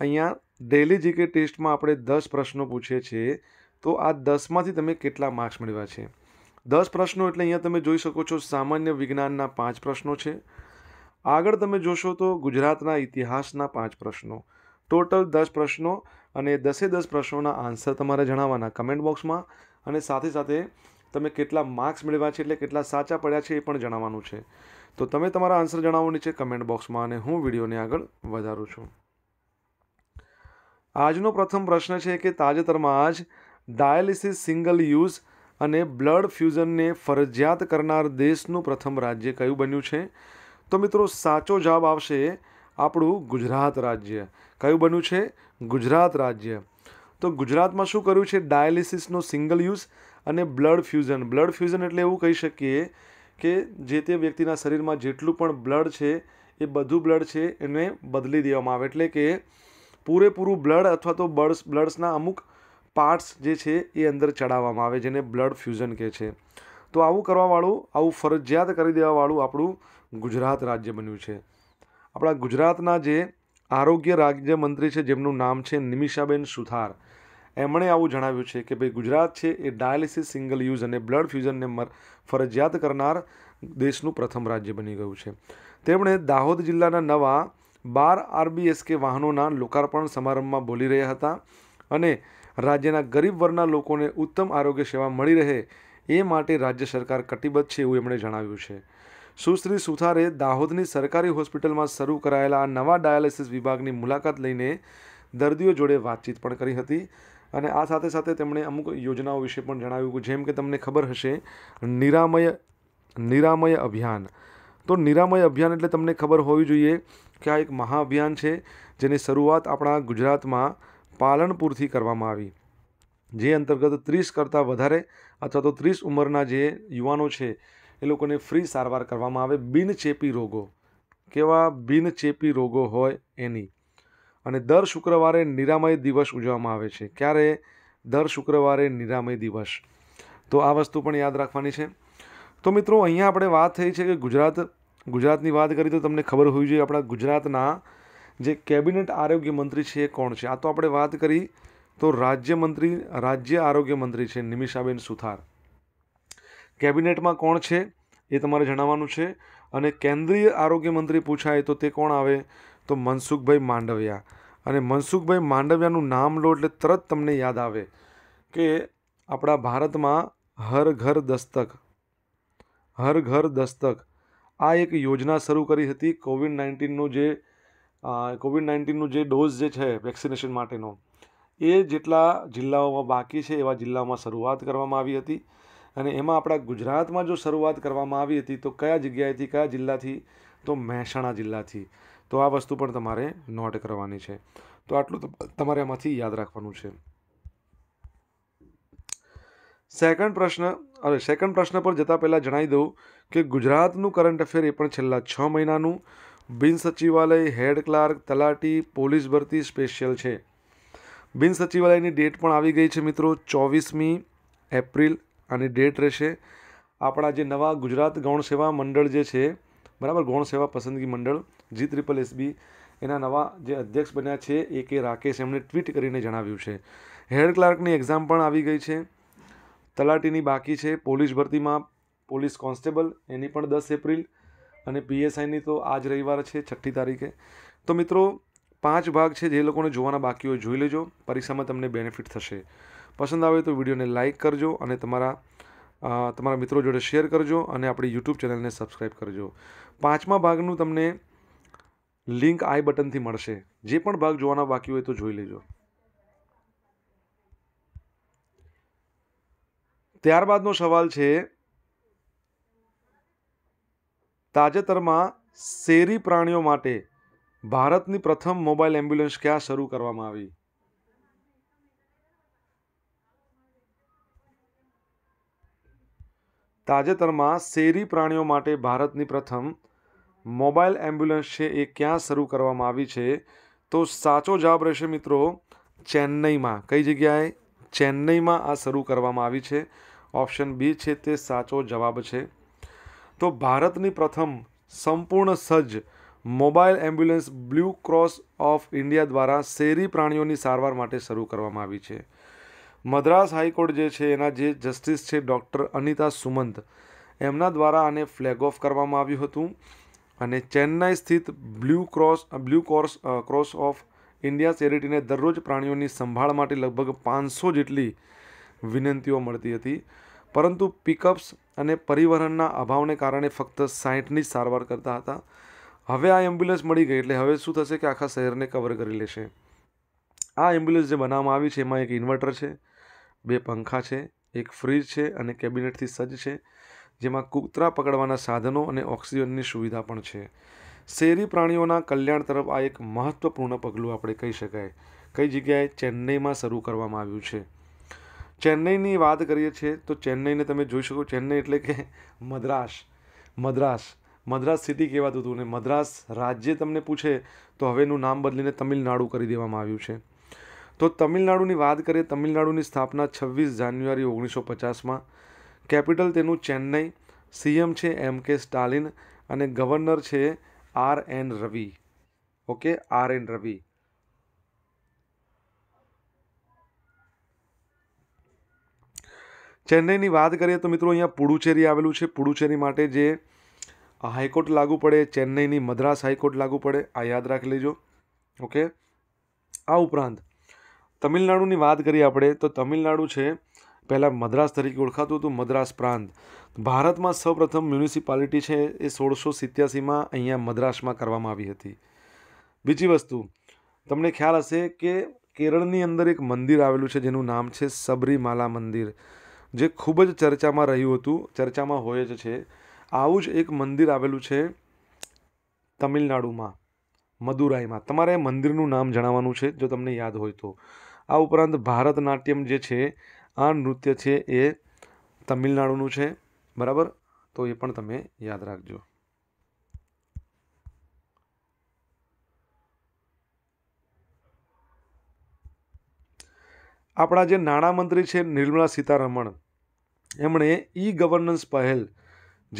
અહીંયા daily GK ટેસ્ટમાં આપણે દસ પ્રશ્નો પૂછીએ છીએ તો આ દસમાંથી તમે કેટલા માર્ક્સ મેળવ્યા છે દસ પ્રશ્નો એટલે અહીંયા તમે જોઈ શકો છો સામાન્ય વિજ્ઞાનના પાંચ પ્રશ્નો છે આગળ તમે જોશો તો ગુજરાતના ઇતિહાસના પાંચ પ્રશ્નો ટોટલ દસ પ્રશ્નો અને દસે દસ પ્રશ્નોના આન્સર તમારે જણાવવાના કમેન્ટ બોક્સમાં અને સાથે સાથે તમે કેટલા માર્ક્સ મેળવ્યા છે એટલે કેટલા સાચા પડ્યા છે એ પણ જણાવવાનું છે તો તમે તમારા આન્સર જણાવો નીચે કમેન્ટ બોક્સમાં અને હું વિડીયોને આગળ વધારું છું આજનો પ્રથમ પ્રશ્ન છે કે તાજેતરમાં જ ડાયાલિસિસ સિંગલ યુઝ અને બ્લડ ફ્યુઝનને ફરજિયાત કરનાર દેશનું પ્રથમ રાજ્ય કયું બન્યું છે તો મિત્રો સાચો જવાબ આવશે આપણું ગુજરાત રાજ્ય કયું બન્યું છે ગુજરાત રાજ્ય તો ગુજરાતમાં શું કર્યું છે ડાયાલિસિસનો સિંગલ યુઝ અને બ્લડ ફ્યુઝન બ્લડ ફ્યુઝન એટલે એવું કહી શકીએ કે જે તે વ્યક્તિના શરીરમાં જેટલું પણ બ્લડ છે એ બધું બ્લડ છે એને બદલી દેવામાં આવે એટલે કે પૂરેપૂરું બ્લડ અથવા તો બર્ડ્સ બ્લડ્સના અમુક પાર્ટ્સ જે છે એ અંદર ચડાવવામાં આવે જેને બ્લડ ફ્યુઝન કહે છે તો આવું કરવાવાળું આવું ફરજિયાત કરી દેવાવાળું આપણું ગુજરાત રાજ્ય બન્યું છે આપણા ગુજરાતના જે આરોગ્ય રાજ્યમંત્રી છે જેમનું નામ છે નિમિષાબેન સુથાર એમણે આવું જણાવ્યું છે કે ભાઈ ગુજરાત છે એ ડાયાલિસિસ સિંગલ યુઝ અને બ્લડ ફ્યુઝનને મર ફરજિયાત કરનાર દેશનું પ્રથમ રાજ્ય બની ગયું છે તેમણે દાહોદ જિલ્લાના નવા બાર આરબીએસકે વાહનોના લોકાર્પણ સમારંભમાં બોલી રહ્યા હતા અને રાજ્યના ગરીબ વર્ગના લોકોને ઉત્તમ આરોગ્ય સેવા મળી રહે એ માટે રાજ્ય સરકાર કટિબદ્ધ છે એવું એમણે જણાવ્યું છે સુશ્રી સુથારે દાહોદની સરકારી હોસ્પિટલમાં શરૂ કરાયેલા આ નવા ડાયાલિસિસ વિભાગની મુલાકાત લઈને દર્દીઓ જોડે વાતચીત પણ કરી હતી અને આ સાથે સાથે તેમણે અમુક યોજનાઓ વિશે પણ જણાવ્યું જેમ કે તમને ખબર હશે નિરામય નિરામય અભિયાન તો નિરામય અભિયાન એટલે તમને ખબર હોવી જોઈએ કે આ એક મહાઅભિયાન છે જેની શરૂઆત આપણા ગુજરાતમાં પાલનપુરથી કરવામાં આવી જે અંતર્ગત ત્રીસ કરતાં વધારે અથવા તો ત્રીસ ઉંમરના જે યુવાનો છે એ લોકોને ફ્રી સારવાર કરવામાં આવે બિનચેપી રોગો કેવા બિનચેપી રોગો હોય એની અને દર શુક્રવારે નિરામય દિવસ ઉજવવામાં આવે છે ક્યારે દર શુક્રવારે નિરામય દિવસ તો આ વસ્તુ પણ યાદ રાખવાની છે તો મિત્રો અહીંયા આપણે વાત થઈ છે કે ગુજરાત ગુજરાતની વાત કરી તો તમને ખબર હોવી જોઈએ આપણા ગુજરાતના જે કેબિનેટ આરોગ્ય મંત્રી છે એ કોણ છે આ તો આપણે વાત કરી તો રાજ્યમંત્રી રાજ્ય આરોગ્ય મંત્રી છે નિમિષાબેન સુથાર કેબિનેટમાં કોણ છે એ તમારે જણાવવાનું છે અને કેન્દ્રીય આરોગ્ય મંત્રી પૂછાય તો તે કોણ આવે તો મનસુખભાઈ માંડવિયા અને મનસુખભાઈ માંડવિયાનું નામ લો એટલે તરત તમને યાદ આવે કે આપણા ભારતમાં હર ઘર દસ્તક હર ઘર દસ્તક આ એક યોજના શરૂ કરી હતી કોવિડ નાઇન્ટીનનું જે કોવિડ નાઇન્ટીનનું જે ડોઝ જે છે વેક્સિનેશન માટેનો એ જેટલા જિલ્લાઓમાં બાકી છે એવા જિલ્લાઓમાં શરૂઆત કરવામાં આવી હતી અને એમાં આપણા ગુજરાતમાં જો શરૂઆત કરવામાં આવી હતી તો કયા જગ્યાએથી કયા જિલ્લાથી તો મહેસાણા જિલ્લાથી તો આ વસ્તુ પણ તમારે નોટ કરવાની છે તો આટલું તમારે આમાંથી યાદ રાખવાનું છે સેકન્ડ પ્રશ્ન અરે સેકન્ડ પ્રશ્ન પર જતાં પહેલાં જણાવી દઉં કે ગુજરાતનું કરંટ અફેર એ પણ છેલ્લા છ મહિનાનું બિન સચિવાલય હેડ ક્લાર્ક તલાટી પોલીસ ભરતી સ્પેશિયલ છે બિન સચિવાલયની ડેટ પણ આવી ગઈ છે મિત્રો ચોવીસમી એપ્રિલ આની ડેટ રહેશે આપણા જે નવા ગુજરાત ગૌણ સેવા મંડળ જે છે બરાબર ગૌણ સેવા પસંદગી મંડળ જી ત્રિપલ એસબી એના નવા જે અધ્યક્ષ બન્યા છે એ કે રાકેશ એમણે ટ્વીટ કરીને જણાવ્યું છે હેડ ક્લાર્કની એક્ઝામ પણ આવી ગઈ છે તલાટીની બાકી છે પોલીસ ભરતીમાં પોલીસ કોન્સ્ટેબલ એની પણ દસ એપ્રિલ અને પીએસઆઈની તો આજ રવિવાર છે છઠ્ઠી તારીખે તો મિત્રો પાંચ ભાગ છે જે લોકોને જોવાના બાકી હોય જોઈ લેજો પરીક્ષામાં તમને બેનિફિટ થશે પસંદ આવે તો વિડીયોને લાઇક કરજો અને તમારા તમારા મિત્રો જોડે શેર કરજો અને આપણી યુટ્યુબ ચેનલને સબસ્ક્રાઈબ કરજો પાંચમા ભાગનું તમને લિંક આઈ બટનથી મળશે જે પણ ભાગ જોવાના બાકી હોય તો જોઈ લેજો ત્યારબાદનો સવાલ છે તાજેતરમાં શેરી પ્રાણીઓ માટે ભારતની પ્રથમ મોબાઈલ એમ્બ્યુલન્સ ક્યાં શરૂ કરવામાં આવી તાજેતરમાં શેરી પ્રાણીઓ માટે ભારતની પ્રથમ મોબાઈલ એમ્બ્યુલન્સ છે એ ક્યાં શરૂ કરવામાં આવી છે તો સાચો જવાબ રહેશે મિત્રો ચેન્નઈમાં કઈ જગ્યાએ ચેન્નઈમાં આ શરૂ કરવામાં આવી છે ઓપ્શન બી છે તે સાચો જવાબ છે તો ભારતની પ્રથમ સંપૂર્ણ સજ્જ mobile ambulance blue cross of India દ્વારા શેરી પ્રાણીઓની સારવાર માટે શરૂ કરવામાં આવી છે મદ્રાસ હાઈકોર્ટ જે છે એના જે જસ્ટિસ છે ડૉક્ટર અનિતા સુમંત એમના દ્વારા આને ફ્લેગ ઓફ કરવામાં આવ્યું હતું અને ચેન્નાઈ સ્થિત blue cross blue course cross of India ચેરિટીને દરરોજ પ્રાણીઓની સંભાળ માટે લગભગ પાંચસો જેટલી વિનંતીઓ મળતી હતી પરંતુ પિકઅપ્સ અને પરિવહનના અભાવને કારણે ફક્ત સાહીઠની જ સારવાર કરતા હતા હવે આ એમ્બ્યુલન્સ મળી ગઈ એટલે હવે શું થશે કે આખા શહેરને કવર કરી લેશે આ એમ્બ્યુલન્સ જે બનાવવામાં આવી છે એમાં એક ઇન્વર્ટર છે બે પંખા છે એક ફ્રીજ છે અને કેબિનેટથી સજ્જ છે જેમાં કૂતરા પકડવાના સાધનો અને ઓક્સિજનની સુવિધા પણ છે શહેરી પ્રાણીઓના કલ્યાણ તરફ આ એક મહત્ત્વપૂર્ણ પગલું આપણે કહી શકાય કઈ જગ્યાએ ચેન્નઈમાં શરૂ કરવામાં આવ્યું છે ચેન્નઈની વાત કરીએ છીએ તો ચેન્નઈને તમે જોઈ શકો ચેન્નઈ એટલે કે મદ્રાસ મદ્રાસ મદ્રાસ સિટી કહેવાતું હતું ને મદ્રાસ રાજ્ય તમને પૂછે તો હવેનું નામ બદલીને તમિલનાડુ કરી દેવામાં આવ્યું છે તો તમિલનાડુની વાત કરીએ તમિલનાડુની સ્થાપના છવ્વીસ જાન્યુઆરી ઓગણીસો પચાસમાં કેપિટલ તેનું ચેન્નઈ સીએમ છે એમ કે સ્ટાલિન અને ગવર્નર છે R N Ravi okay R N Ravi ચેન્નઈની વાત કરીએ તો મિત્રો અહીંયા પુડુચેરી આવેલું છે પુડુચેરી માટે જે હાઈકોર્ટ લાગુ પડે ચેન્નઈની મદ્રાસ હાઈકોર્ટ લાગુ પડે આ યાદ રાખી લેજો ઓકે આ ઉપરાંત તમિલનાડુની વાત કરીએ આપણે તો તમિલનાડુ છે પહેલાં મદ્રાસ તરીકે ઓળખાતું હતું મદ્રાસ પ્રાંત ભારતમાં સૌપ્રથમ મ્યુનિસિપાલિટી છે એ સોળસો સિત્યાસીમાં અહીંયા મદ્રાસમાં કરવામાં આવી હતી બીજી વસ્તુ તમને ખ્યાલ હશે કે કેરળની અંદર એક મંદિર આવેલું છે જેનું નામ છે સબરીમાલા મંદિર જે ખૂબ જ ચર્ચામાં રહ્યું હતું ચર્ચામાં હોય જ છે આવું જ એક મંદિર આવેલું છે તમિલનાડુમાં મદુરાઈમાં તમારે મંદિરનું નામ જણાવવાનું છે જો તમને યાદ હોય તો આ ઉપરાંત ભારતનાટ્યમ જે છે આ નૃત્ય છે એ તમિલનાડુનું છે બરાબર તો એ પણ તમે યાદ રાખજો આપણા જે નાણામંત્રી છે નિર્મલા સીતારમણ એમણે ઈ ગવર્નન્સ પહેલ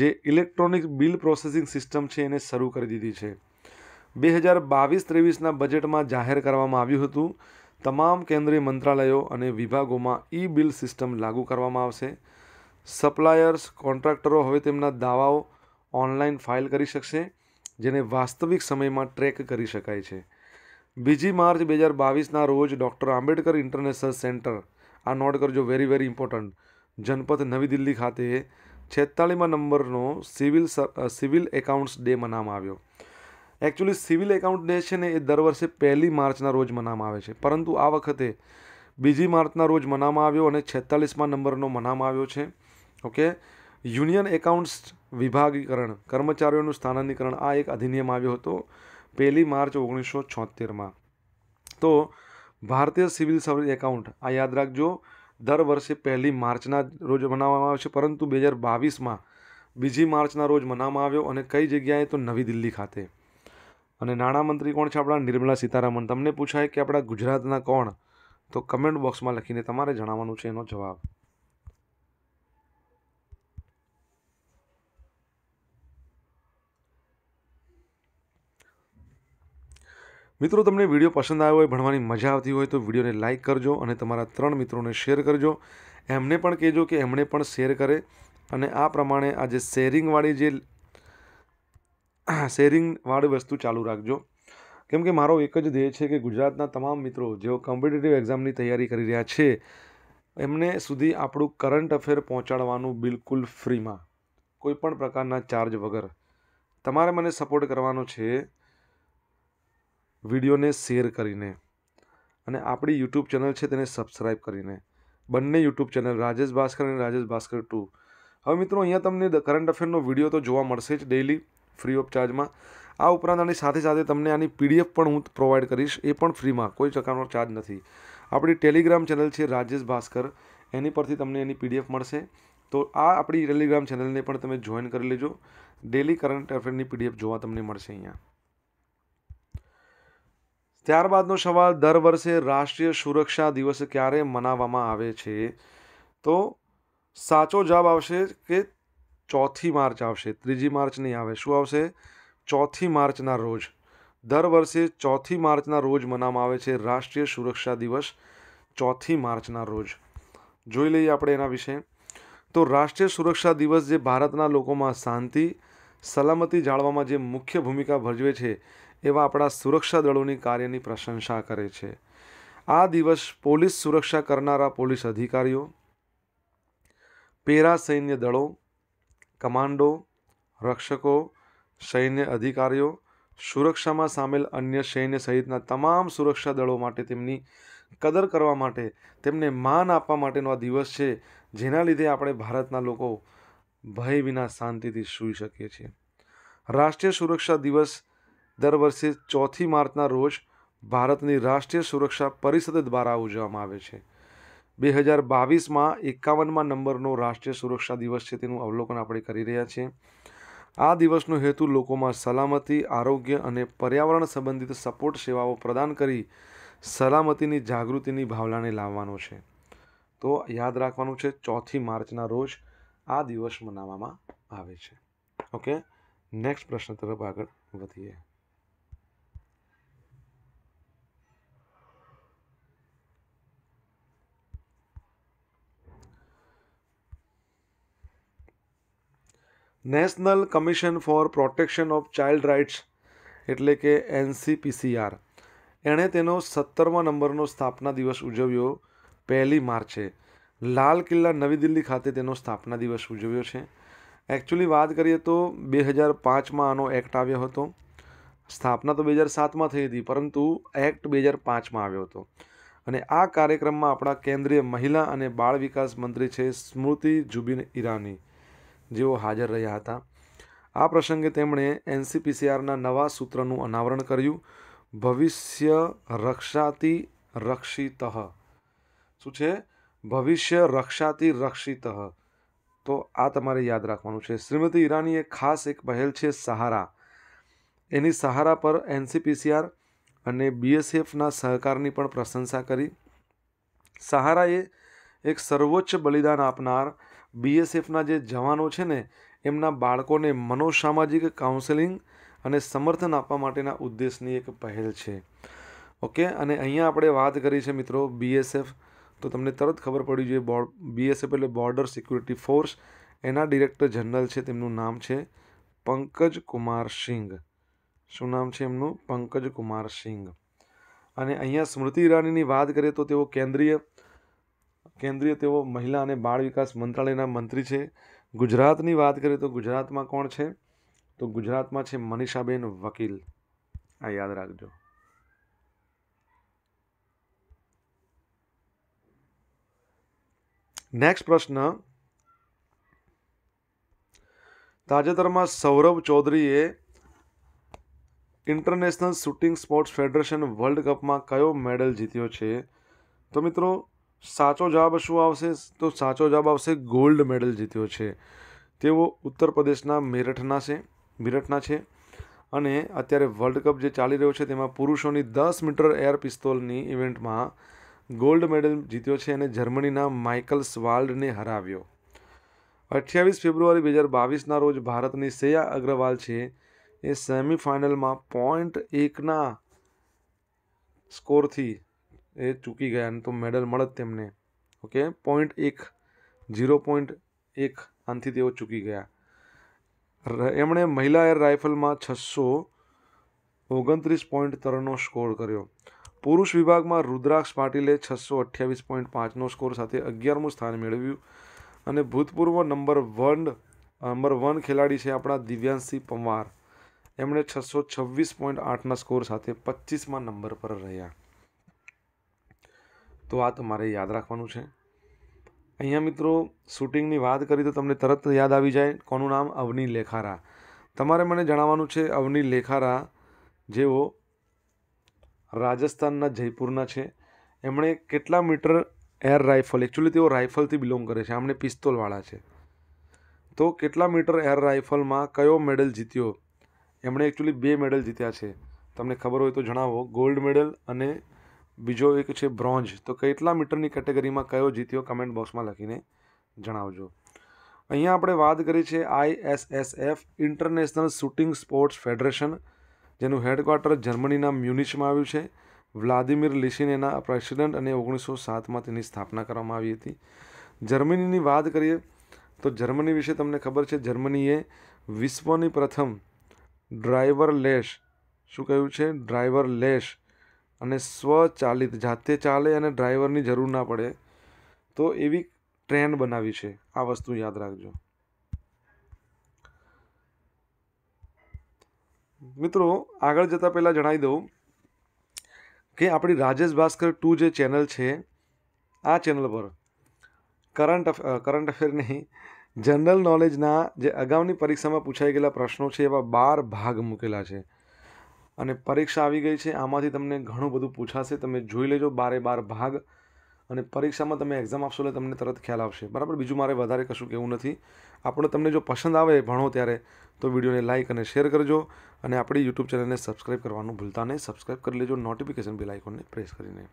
જે ઇલેક્ટ્રોનિક બિલ પ્રોસેસિંગ સિસ્ટમ છે એને શરૂ કરી દીધી છે બે હજાર બાવીસ ત્રેવીસના બજેટમાં જાહેર કરવામાં આવ્યું હતું તમામ કેન્દ્રીય મંત્રાલયો અને વિભાગોમાં ઈ બિલ સિસ્ટમ લાગુ કરવામાં આવશે સપ્લાયર્સ કોન્ટ્રાક્ટરો હવે તેમના દાવાઓ ઓનલાઈન ફાઇલ કરી શકશે જેને વાસ્તવિક સમયમાં ટ્રેક કરી શકાય છે બીજી માર્ચ બે હજાર બાવીસના રોજ ડૉક્ટર આંબેડકર ઇન્ટરનેશનલ સેન્ટર આ નોટ કરજો વેરી વેરી ઇમ્પોર્ટન્ટ જનપથ નવી દિલ્હી ખાતે છેતાળીમાં નંબરનો સિવિલ સિવિલ એકાઉન્ટ્સ ડે મનાવવામાં આવ્યો એકચ્યુઅલી સિવિલ એકાઉન્ટ ડે છે ને એ દર વર્ષે પહેલી માર્ચના રોજ મનાવવામાં આવે છે પરંતુ આ વખતે બીજી માર્ચના રોજ મનાવવામાં આવ્યો અને છેતાલીસમાં નંબરનો મનાવવામાં આવ્યો છે ઓકે યુનિયન એકાઉન્ટ્સ વિભાગીકરણ કર્મચારીઓનું સ્થાનાંતરીકરણ આ એક અધિનિયમ આવ્યો હતો પહેલી માર્ચ ઓગણીસો છોતેરમાં તો ભારતીય સિવિલ સર્વિસ એકાઉન્ટ આ યાદ રાખજો દર વર્ષે પહેલી માર્ચના રોજ મનાવવામાં આવે છે પરંતુ બે હજાર બાવીસમાં બીજી માર્ચના રોજ મનાવવામાં આવ્યો અને કઈ જગ્યાએ તો નવી દિલ્હી ખાતે અને નાણામંત્રી કોણ છે આપણા નિર્મલા સીતારામન તમને પૂછાય કે આપણા ગુજરાતના કોણ તો કમેન્ટ બોક્સમાં લખીને તમારે જણાવવાનું છે એનો જવાબ મિત્રો તમને વિડીયો પસંદ આવ્યો હોય ભણવાની મજા આવતી હોય તો વિડીયોને લાઇક કરજો અને તમારા ત્રણ મિત્રોને શેર કરજો એમને પણ કહેજો કે એમણે પણ શેર કરે અને આ પ્રમાણે આ જે શેરિંગવાળી જે શેરિંગવાળી વસ્તુ ચાલુ રાખજો કેમ કે મારો એક જ ધ્યેય છે કે ગુજરાતના તમામ મિત્રો જેઓ કોમ્પિટેટિવ એક્ઝામની તૈયારી કરી રહ્યા છે એમને સુધી આપણું કરંટ અફેર પહોંચાડવાનું બિલકુલ ફ્રીમાં કોઈપણ પ્રકારના ચાર્જ વગર તમારે મને સપોર્ટ કરવાનો છે વિડીયોને શેર કરીને અને આપણી યુટ્યુબ ચેનલ છે તેને સબસ્ક્રાઈબ કરીને બંને યુટ્યુબ ચેનલ રાજેશ ભાસ્કર અને રાજેશ ભાસ્કર ટુ હવે મિત્રો અહીંયા તમને કરંટ અફેરનો વિડીયો તો જોવા મળશે જ ડેઈલી ફ્રી ઓફ ચાર્જમાં આ ઉપરાંત આની સાથે સાથે તમને આની પીડીએફ પણ હું પ્રોવાઈડ કરીશ એ પણ ફ્રીમાં કોઈ પ્રકારનો ચાર્જ નથી આપણી ટેલિગ્રામ ચેનલ છે રાજેશ ભાસ્કર એની પરથી તમને એની પીડીએફ મળશે તો આ આપણી ટેલિગ્રામ ચેનલને પણ તમે જોઈન કરી લેજો ડેલી કરંટ અફેરની પીડીએફ જોવા તમને મળશે અહીંયા ત્યારબાદનો સવાલ દર વર્ષે રાષ્ટ્રીય સુરક્ષા દિવસ ક્યારે મનાવવામાં આવે છે તો સાચો જવાબ આવશે કે ચોથી માર્ચ આવશે ત્રીજી માર્ચ નહીં આવે શું આવશે ચોથી માર્ચના રોજ દર વર્ષે ચોથી માર્ચના રોજ મનાવવામાં આવે છે રાષ્ટ્રીય સુરક્ષા દિવસ ચોથી માર્ચના રોજ જોઈ લઈએ આપણે એના વિશે તો રાષ્ટ્રીય સુરક્ષા દિવસ જે ભારતના લોકોમાં શાંતિ સલામતી જાળવામાં જે મુખ્ય ભૂમિકા ભજવે છે એવા આપણા સુરક્ષા દળોની કાર્યની પ્રશંસા કરે છે આ દિવસ પોલીસ સુરક્ષા કરનારા પોલીસ અધિકારીઓ પેરા સૈન્ય દળો કમાન્ડો રક્ષકો સૈન્ય અધિકારીઓ સુરક્ષામાં સામેલ અન્ય સૈન્ય સહિતના તમામ સુરક્ષા દળો માટે તેમની કદર કરવા માટે તેમને માન આપવા માટેનો આ દિવસ છે જેના લીધે આપણે ભારતના લોકો ભય વિના શાંતિથી સૂઈ શકીએ છીએ રાષ્ટ્રીય સુરક્ષા દિવસ દર વર્ષે ચોથી માર્ચના રોજ ભારતની રાષ્ટ્રીય સુરક્ષા પરિષદ દ્વારા ઉજવવામાં આવે છે બે હજાર બાવીસમાં એકાવનમાં નંબરનો રાષ્ટ્રીય સુરક્ષા દિવસ છે તેનું અવલોકન આપણે કરી રહ્યા છીએ આ દિવસનો હેતુ લોકોમાં સલામતી આરોગ્ય અને પર્યાવરણ સંબંધિત સપોર્ટ સેવાઓ પ્રદાન કરી સલામતીની જાગૃતિની ભાવનાને લાવવાનો છે તો યાદ રાખવાનું છે ચોથી માર્ચના રોજ આ દિવસ મનાવવામાં આવે છે ઓકે નેક્સ્ટ પ્રશ્ન તરફ આગળ વધીએ national commission for protection of child rights એટલે કે એનસીપીસીઆર એણે તેનો સત્તરમા નંબરનો સ્થાપના દિવસ ઉજવ્યો પહેલી માર્ચે લાલ કિલ્લા નવી દિલ્હી ખાતે તેનો સ્થાપના દિવસ ઉજવ્યો છે એકચ્યુઅલી વાત કરીએ તો બે હજાર પાંચમાં આનો એક્ટ આવ્યો હતો સ્થાપના તો બે હજાર સાતમાં થઈ હતી પરંતુ એક્ટ બે હજાર પાંચમાં આવ્યો હતો અને આ કાર્યક્રમમાં આપણા કેન્દ્રીય મહિલા અને બાળ વિકાસ મંત્રી છે સ્મૃતિ જુબિન ઈરાની જેઓ હાજર રહ્યા હતા આ પ્રસંગે તેમણે એનસીપીસીઆરના નવા સૂત્રનું અનાવરણ કર્યું ભવિષ્ય રક્ષાતી રક્ષિતઃ શું છે ભવિષ્ય રક્ષાતી રક્ષિતઃ તો આ તમારે યાદ રાખવાનું છે શ્રીમતી ઈરાનીએ ખાસ એક પહેલ છે સહારા એની સહારા પર એનસીપીસીઆર અને બીએસએફના સહકારની પણ પ્રશંસા કરી સહારાએ એક સર્વોચ્ચ બલિદાન આપનાર બીએસએફના જે જવાનો છે ને એમના બાળકોને મનોસામાજિક કાઉન્સેલિંગ અને સમર્થન આપવા માટેના ઉદ્દેશની એક પહેલ છે ઓકે અને અહીંયા આપણે વાત કરી છે મિત્રો બીએસએફ તો તમને તરત ખબર પડી જોઈએ બોર્ડ બીએસએફ એટલે બોર્ડર સિક્યુરિટી ફોર્સ એના ડિરેક્ટર જનરલ છે તેમનું નામ છે પંકજ કુમાર સિંઘ શું નામ છે એમનું પંકજ કુમાર સિંઘ અને અહીંયા સ્મૃતિ ઈરાનીની વાત કરીએ તો તેઓ કેન્દ્રીય કેન્દ્રીય તેઓ મહિલા અને બાળ વિકાસ મંત્રાલયના મંત્રી છે ગુજરાતની વાત કરીએ તો ગુજરાતમાં કોણ છે તો ગુજરાતમાં છે મનીષાબેન વકીલ આ યાદ રાખજો નેક્સ્ટ પ્રશ્ન તાજેતરમાં સૌરભ ચૌધરીએ international shooting sports federation world કપમાં કયો મેડલ જીત્યો છે તો મિત્રો સાચો જવાબ શું આવશે તો સાચો જવાબ આવશે ગોલ્ડ મેડલ જીત્યો છે તેઓ ઉત્તર પ્રદેશના મેરઠના છે મેરઠના છે અને અત્યારે વર્લ્ડ કપ જે ચાલી રહ્યો છે તેમાં પુરુષોની દસ મીટર એર પિસ્તોલની ઇવેન્ટમાં ગોલ્ડ મેડલ જીત્યો છે અને જર્મનીના માઇકલ સ્વાલ્ડને હરાવ્યો અઠ્યાવીસ ફેબ્રુઆરી બે હજાર બાવીસના રોજ ભારતની સૈયા અગ્રવાલ છે એ સેમિફાઇનલમાં પોઈન્ટ એકના સ્કોરથી એ ચૂકી ગયા અને તો મેડલ મળત તેમને ઓકે પોઈન્ટ એક ઝીરો પોઈન્ટ એક આનથી તેઓ ચૂકી ગયા એમણે મહિલા એર રાઇફલમાં છસો ઓગણત્રીસ પોઈન્ટ ત્રણનો સ્કોર કર્યો પુરુષ વિભાગમાં રુદ્રાક્ષ પાટીલે છસો અઠ્યાવીસ પોઈન્ટ પાંચનો સ્કોર સાથે અગિયારમું સ્થાન મેળવ્યું અને ભૂતપૂર્વ નંબર વન નંબર વન ખેલાડી છે આપણા દિવ્યાંશસિંહ પંવાર એમણે છસો છવ્વીસ પોઈન્ટ આઠના સ્કોર સાથે પચીસમાં નંબર પર રહ્યા તો આ તમારે યાદ રાખવાનું છે અહીંયા મિત્રો શૂટિંગની વાત કરી તો તમને તરત યાદ આવી જાય કોનું નામ અવની લેખારા તમારે મને જણાવવાનું છે અવની લેખારા જેઓ રાજસ્થાનના જયપુરના છે એમણે કેટલા મીટર એર રાઇફલ એકચ્યુઅલી તેઓ રાઇફલથી બિલોંગ કરે છે આમને પિસ્તોલવાળા છે તો કેટલા મીટર એર રાઇફલમાં કયો મેડલ જીત્યો એમણે એકચ્યુઅલી બે મેડલ જીત્યા છે તમને ખબર હોય તો જણાવો ગોલ્ડ મેડલ અને બીજો એક છે બ્રોન્ઝ તો કેટલા મીટરની કેટેગરીમાં કયો જીત્યો કમેન્ટ બોક્સમાં લખીને જણાવજો અહીંયા આપણે વાત કરી છે ISSF international shooting sports federation જેનું હેડક્વાર્ટર જર્મનીના મ્યુનિચમાં આવ્યું છે વ્લાદિમીર લિશિનેના પ્રેસિડેન્ટ અને ઓગણીસો સાતમાં તેની સ્થાપના કરવામાં આવી હતી જર્મનીની વાત કરીએ તો જર્મની વિશે તમને ખબર છે જર્મનીએ વિશ્વની પ્રથમ ડ્રાઈવર લેશ શું કહ્યું છે ડ્રાઈવર લેશ અને સ્વચાલિત જાતે ચાલે અને ડ્રાઈવરની જરૂર ના પડે તો એવી ટ્રેન્ડ બનાવી છે આ વસ્તુ યાદ રાખજો મિત્રો આગળ જતાં પહેલાં જણાવી દઉં કે આપણી રાજેશ ભાસ્કર ટુ જે ચેનલ છે આ ચેનલ પર કરંટ કરંટ અફેર નહીં જનરલ નોલેજના જે અગાઉની પરીક્ષામાં પૂછાઈ ગયેલા પ્રશ્નો છે એવા બાર ભાગ મૂકેલા છે અને પરીક્ષા આવી ગઈ છે આમાંથી તમને ઘણું બધું પૂછાશે તમે જોઈ લેજો બારે બાર ભાગ અને પરીક્ષામાં તમે એક્ઝામ આપશો એટલે તમને તરત ખ્યાલ આવશે બરાબર બીજું મારે વધારે કશું કહેવું નથી આપણે તમને જો પસંદ આવે ભણો ત્યારે તો વિડીયોને લાઇક અને શેર કરજો અને આપણી યુટ્યુબ ચેનલને સબસ્ક્રાઇબ કરવાનું ભૂલતા નહીં સબસ્ક્રાઇબ કરી લેજો નોટિફિકેશન બિલ આઇકોનને પ્રેસ કરીને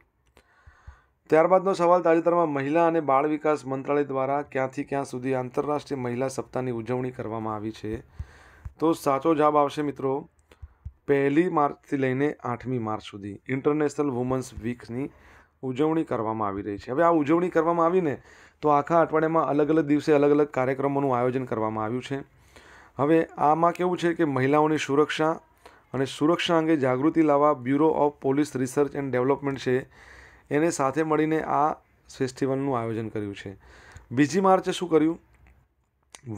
ત્યારબાદનો સવાલ તાજેતરમાં મહિલા અને બાળ વિકાસ મંત્રાલય દ્વારા ક્યાંથી ક્યાં સુધી આંતરરાષ્ટ્રીય મહિલા સપ્તાહની ઉજવણી કરવામાં આવી છે તો સાચો જવાબ આવશે મિત્રો પહેલી માર્ચથી લઈને આઠમી માર્ચ સુધી ઇન્ટરનેશનલ વુમન્સ વીકની ઉજવણી કરવામાં આવી રહી છે હવે આ ઉજવણી કરવામાં આવીને તો આખા અઠવાડિયામાં અલગ અલગ દિવસે અલગ અલગ કાર્યક્રમોનું આયોજન કરવામાં આવ્યું છે હવે આમાં કેવું છે કે મહિલાઓની સુરક્ષા અને સુરક્ષા અંગે જાગૃતિ લાવવા bureau of police research and development છે એને સાથે મળીને આ ફેસ્ટિવલનું આયોજન કર્યું છે બીજી માર્ચે શું કર્યું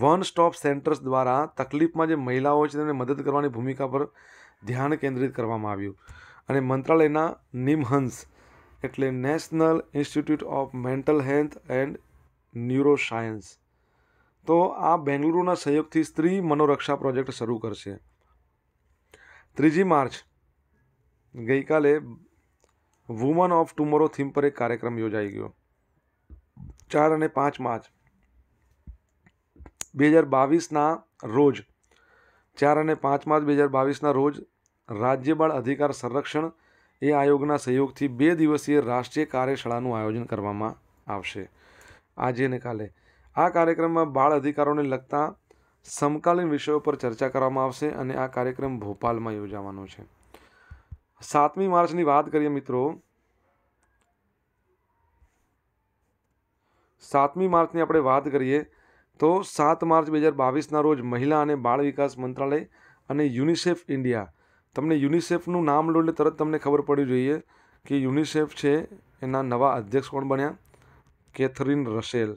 વન સ્ટોપ સેન્ટર્સ દ્વારા તકલીફમાં જે મહિલાઓ છે તેમને મદદ કરવાની ભૂમિકા પર ધ્યાન કેન્દ્રિત કરવામાં આવ્યું અને મંત્રાલયના નિમહંસ એટલે national institute of mental health and neuroscience તો આ બેંગલુરુના સહયોગથી સ્ત્રી મનોરક્ષા પ્રોજેક્ટ શરૂ કરશે ત્રીજી માર્ચ ગઈકાલે વુમન ઓફ ટુમોરો થીમ પર એક કાર્યક્રમ યોજાઈ ગયો ચાર અને પાંચ માર્ચ બે હજાર બાવીસના રોજ ચાર અને પાંચ માર્ચ બે હજાર બાવીસના રોજ રાજ્ય બાળ અધિકાર સંરક્ષણ એ આયોગના સહયોગથી બે દિવસીય રાષ્ટ્રીય કાર્યશાળાનું આયોજન કરવામાં આવશે આજે અને કાલે આ કાર્યક્રમમાં બાળ અધિકારોને લગતા સમકાલીન વિષયો પર ચર્ચા કરવામાં આવશે અને આ કાર્યક્રમ ભોપાલમાં યોજાવાનો છે સાતમી માર્ચની વાત કરીએ મિત્રો સાતમી માર્ચની આપણે વાત કરીએ તો સાત માર્ચ બે હજાર બાવીસના રોજ મહિલા અને બાળ વિકાસ મંત્રાલય અને યુનિસેફ ઇન્ડિયા તમને યુનિસેફનું નામ લો એટલે તરત તમને ખબર પડવી જોઈએ કે યુનિસેફ છે એના નવા અધ્યક્ષ કોણ બન્યા કેથરીન રસેલ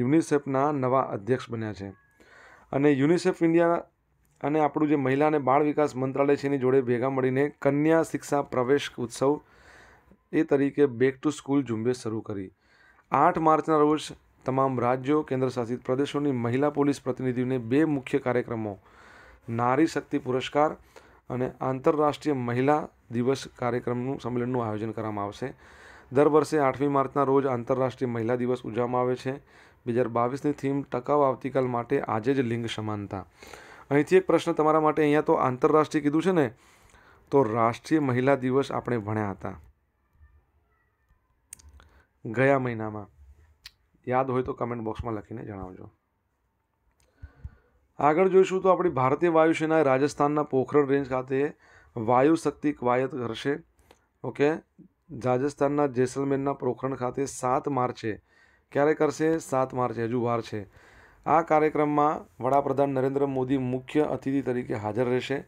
યુનિસેફના નવા અધ્યક્ષ બન્યા છે અને યુનિસેફ ઇન્ડિયા અને આપણું જે મહિલા અને બાળ વિકાસ મંત્રાલય છે એની જોડે ભેગા મળીને કન્યા શિક્ષા પ્રવેશ ઉત્સવ એ તરીકે બેક ટુ સ્કૂલ ઝુંબેશ શરૂ કરી આઠ માર્ચના રોજ તમામ રાજ્યો કેન્દ્રશાસિત પ્રદેશોની મહિલા પોલીસ પ્રતિનિધિઓને બે મુખ્ય કાર્યક્રમો નારી શક્તિ પુરસ્કાર અને આંતરરાષ્ટ્રીય મહિલા દિવસ કાર્યક્રમનું સંમેલનનું આયોજન કરવામાં આવશે દર વર્ષે આઠમી માર્ચના રોજ આંતરરાષ્ટ્રીય મહિલા દિવસ ઉજવવામાં આવે છે બે હજાર બાવીસની થીમ ટકાઉ આવતીકાલ માટે આજે જ લિંગ સમાનતા અહીંથી એક પ્રશ્ન તમારા માટે અહીંયા તો આંતરરાષ્ટ્રીય કીધું છે ને તો રાષ્ટ્રીય મહિલા દિવસ આપણે ભણ્યા હતા ગયા મહિનામાં યાદ હોય તો કમેન્ટ બોક્સમાં લખીને જણાવજો આગળ જોઈશું તો આપણી ભારતીય વાયુસેનાએ રાજસ્થાનના પોખરણ રેન્જ ખાતે વાયુ શક્તિ કવાયત કરશે ઓકે રાજસ્થાનના જેસલમેરના પોખરણ ખાતે સાત માર્ચે ક્યારે કરશે સાત માર્ચે હજુ વાર છે આ કાર્યક્રમમાં વડાપ્રધાન નરેન્દ્ર મોદી મુખ્ય અતિથિ તરીકે હાજર રહેશે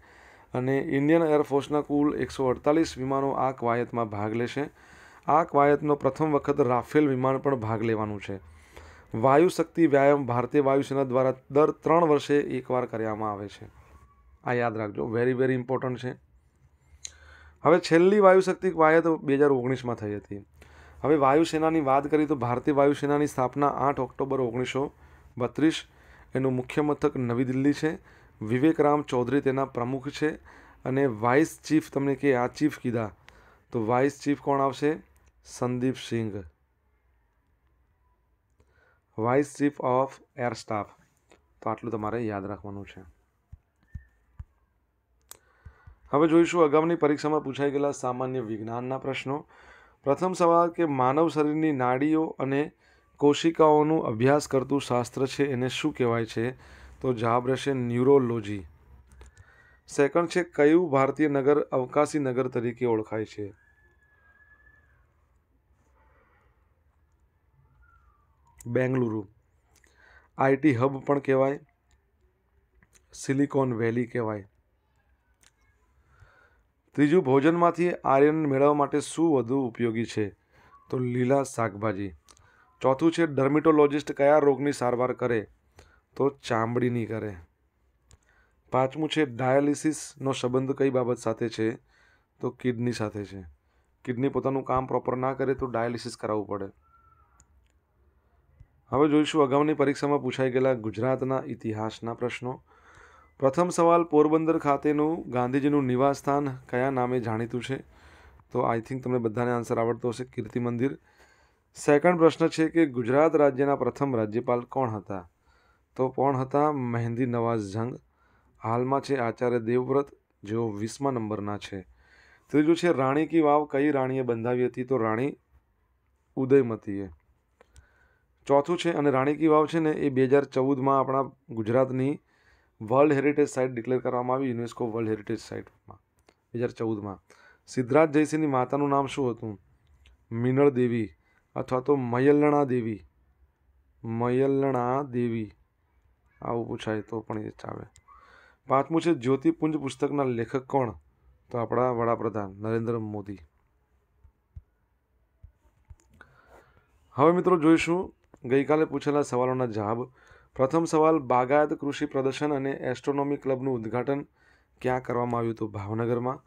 અને ઇન્ડિયન એરફોર્સના કુલ એકસો અડતાલીસ વિમાનો આ કવાયતમાં ભાગ લેશે આ કવાયતનો પ્રથમ વખત રાફેલ વિમાન પણ ભાગ લેવાનું છે વાયુશક્તિ વ્યાયામ ભારતીય વાયુસેના દ્વારા દર ત્રણ વર્ષે એકવાર કરવામાં આવે છે આ યાદ રાખજો વેરી વેરી ઇમ્પોર્ટન્ટ છે હવે છેલ્લી વાયુશક્તિ વાયત બે હજાર ઓગણીસમાં થઈ હતી હવે વાયુસેનાની વાત કરીએ તો ભારતીય વાયુસેનાની સ્થાપના આઠ ઓક્ટોબર ઓગણીસો બત્રીસ એનું મુખ્ય મથક નવી દિલ્હી છે વિવેકરામ ચૌધરી તેના પ્રમુખ છે અને વાઇસ ચીફ તમને કે આ ચીફ કીધા તો વાઇસ ચીફ કોણ આવશે Sandeep Singh vice chief of air staff તો આટલું તમારે યાદ રાખવાનું છે હવે જોઈશું અગાઉની પરીક્ષામાં પૂછાઈ ગયેલા સામાન્ય વિજ્ઞાનના પ્રશ્નો પ્રથમ સવાલ કે માનવ શરીરની નાડીઓ અને કોશિકાઓનું અભ્યાસ કરતું શાસ્ત્ર છે એને શું કહેવાય છે તો જવાબ રહેશે ન્યુરોલોજી સેકન્ડ છે કયું ભારતીય નગર અવકાશી નગર તરીકે ઓળખાય છે બેંગલુરુ આઈટી હબ પણ કહેવાય સિલિકોન વેલી કહેવાય ત્રીજું ભોજનમાંથી આયર્ન મેળવવા માટે શું વધુ ઉપયોગી છે તો લીલા શાકભાજી ચોથું છે ડર્મિટોલોજિસ્ટ કયા રોગની સારવાર કરે તો ચામડીની કરે પાંચમું છે ડાયાલિસિસનો સંબંધ કઈ બાબત સાથે છે તો કિડની સાથે છે કિડની પોતાનું કામ પ્રોપર ના કરે તો ડાયાલિસિસ કરાવવું પડે હવે જોઈશું અગાઉની પરીક્ષામાં પૂછાઈ ગયેલા ગુજરાતના ઇતિહાસના પ્રશ્નો પ્રથમ સવાલ પોરબંદર ખાતેનું ગાંધીજીનું નિવાસસ્થાન કયા નામે જાણીતું છે તો આઈ થિંક તમને બધાને આન્સર આવડતો હશે કીર્તિ મંદિર સેકન્ડ પ્રશ્ન છે કે ગુજરાત રાજ્યના પ્રથમ રાજ્યપાલ કોણ હતા તો કોણ હતા મહેંદી નવાઝ જંગ હાલમાં છે આચાર્ય દેવવ્રત જેઓ વીસમા નંબરના છે ત્રીજું છે રાણી કી વાવ કઈ રાણીએ બંધાવી હતી તો રાણી ઉદયમતીએ ચોથું છે અને રાણી કી વાવ છે ને એ બે હજાર ચૌદમાં આપણા ગુજરાતની વર્લ્ડ હેરિટેજ સાઇટ ડિક્લેર કરવામાં આવી યુનેસ્કો વર્લ્ડ હેરિટેજ સાઇટમાં બે હજાર ચૌદમાં સિદ્ધરાજ જયસિંહની માતાનું નામ શું હતું મિનળ દેવી અથવા તો મયલણા દેવી મયલણા દેવી આવું પૂછાય તો પણ એ ચાવે પાંચમું છે જ્યોતિપુંજ પુસ્તકના લેખક કોણ તો આપણા વડાપ્રધાન નરેન્દ્ર મોદી હવે મિત્રો જોઈશું ગઈકાલે પૂછેલા સવાલોના જવાબ પ્રથમ સવાલ બાગાયત કૃષિ પ્રદર્શન અને એસ્ટ્રોનોમી ક્લબનું ઉદ્ઘાટન ક્યાં કરવામાં આવ્યું હતું ભાવનગરમાં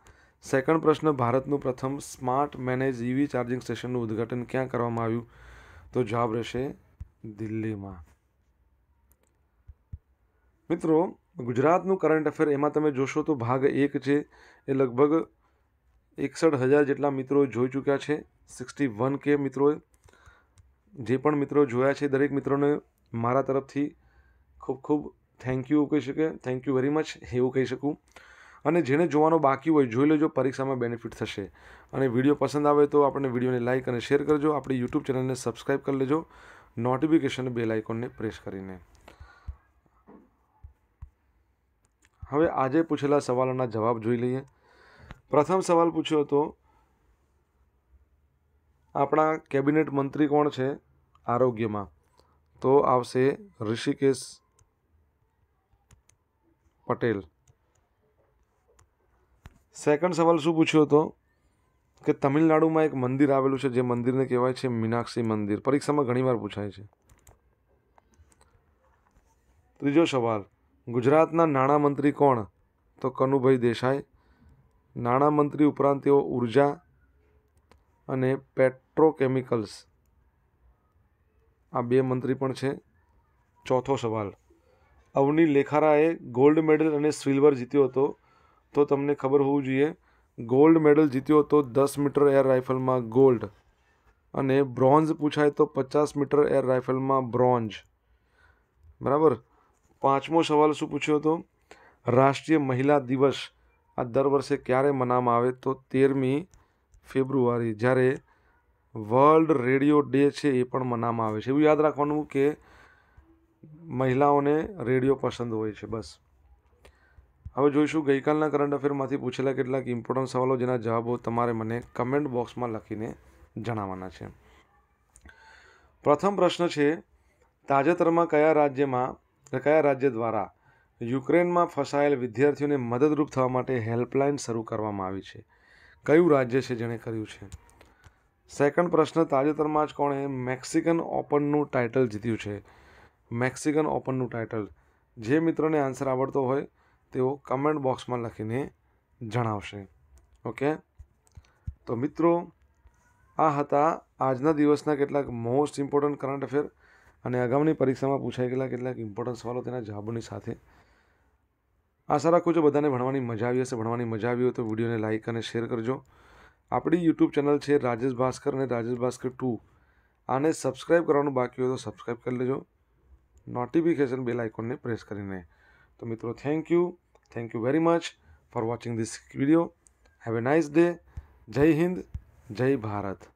સેકન્ડ પ્રશ્ન ભારતનું પ્રથમ સ્માર્ટ મેનેજ ઇવી ચાર્જિંગ સ્ટેશનનું ઉદ્ઘાટન ક્યાં કરવામાં આવ્યું તો જવાબ રહેશે દિલ્હીમાં મિત્રો ગુજરાતનું કરંટ અફેર એમાં તમે જોશો તો ભાગ એક છે એ લગભગ એકસઠ હજાર જેટલા મિત્રો જોઈ ચૂક્યા છે સિક્સટી વન કે મિત્રોએ જે પણ મિત્રો જોયા છે દરેક મિત્રોને મારા તરફથી ખૂબ ખૂબ થેન્ક યુ કહી શકે થેન્ક યુ વેરી મચ એવું કહી શકું અને જેને જોવાનો બાકી હોય જોઈ લેજો પરીક્ષામાં બેનિફિટ થશે અને વિડીયો પસંદ આવે તો આપણને વિડીયોને લાઇક અને શેર કરજો આપણી યુટ્યુબ ચેનલને સબસ્ક્રાઈબ કરી લેજો નોટિફિકેશન બેલ આઇકોનને પ્રેસ કરીને હવે આજે પૂછેલા સવાલોના જવાબ જોઈ લઈએ પ્રથમ સવાલ પૂછ્યો હતો આપણા કેબિનેટ મંત્રી કોણ છે આરોગ્યમાં તો આવશે ઋષિકેશ પટેલ સેકન્ડ સવાલ શું પૂછ્યો હતો કે તમિલનાડુમાં એક મંદિર આવેલું છે જે મંદિરને કહેવાય છે મીનાક્ષી મંદિર પરીક્ષામાં ઘણીવાર પૂછાય છે ત્રીજો સવાલ ગુજરાતના નાણામંત્રી કોણ તો કનુભાઈ દેસાઈ નાણામંત્રી ઉપરાંત તેઓ ઉર્જા અને પેટ્રોકેમિકલ્સ આ બે મંત્રી પણ છે ચોથો સવાલ અવની લેખારાએ ગોલ્ડ મેડલ અને સિલ્વર જીત્યો હતો તો તમને ખબર હોવું જોઈએ ગોલ્ડ મેડલ જીત્યો હતો દસ મીટર એર રાઇફલમાં ગોલ્ડ અને બ્રોન્ઝ પૂછાય તો પચાસ મીટર એર રાઇફલમાં બ્રોન્ઝ બરાબર પાંચમો સવાલ શું પૂછ્યો હતો રાષ્ટ્રીય મહિલા દિવસ આ દર વર્ષે ક્યારે મનાવવામાં આવે તો તેરમી ફેબ્રુઆરી જ્યારે વર્લ્ડ રેડિયો ડે છે એ પણ મનાવવામાં આવે છે એવું યાદ રાખવાનું કે મહિલાઓને રેડિયો પસંદ હોય છે બસ હવે જોઈશું ગઈકાલના કરંટ અફેરમાંથી પૂછેલા કેટલાક ઇમ્પોર્ટન્ટ સવાલો જેના જવાબો તમારે મને કમેન્ટ બોક્સમાં લખીને જણાવવાના છે પ્રથમ પ્રશ્ન છે તાજેતરમાં કયા રાજ્યમાં કયા રાજ્ય દ્વારા યુક્રેનમાં ફસાયેલ વિદ્યાર્થીઓને મદદરૂપ થવા માટે હેલ્પલાઇન શરૂ કરવામાં આવી છે કયું રાજ્ય છે જેણે કર્યું છે સેકન્ડ પ્રશ્ન તાજેતરમાં જ કોણે મેક્સિકન ઓપનનું ટાઇટલ જીત્યું છે મેક્સિકન ઓપનનું ટાઇટલ જે મિત્રોને આન્સર આવડતો હોય તેઓ કમેન્ટ બોક્સમાં લખીને જણાવશે ઓકે તો મિત્રો આ હતા આજના દિવસના કેટલાક મોસ્ટ ઇમ્પોર્ટન્ટ કરંટ અફેર અને અગાઉની પરીક્ષામાં પૂછાઈ ગયેલા કેટલાક ઇમ્પોર્ટન્ટ સવાલો તેના જવાબોની સાથે આશા રાખું છું બધાને ભણવાની મજા આવી હશે ભણવાની મજા આવી હોય તો વિડીયોને લાઇક અને શેર કરજો આપણી યુટ્યુબ ચેનલ છે રાજેશ ભાસ્કર અને રાજેશ ભાસ્કર ટુ આને સબસ્ક્રાઈબ કરવાનું બાકી હોય તો સબસ્ક્રાઈબ કરી લેજો નોટિફિકેશન બેલ આઇકોનને પ્રેસ કરીને તો મિત્રો thank you thank you very much for watching this video have a nice day Jai Hind જય ભારત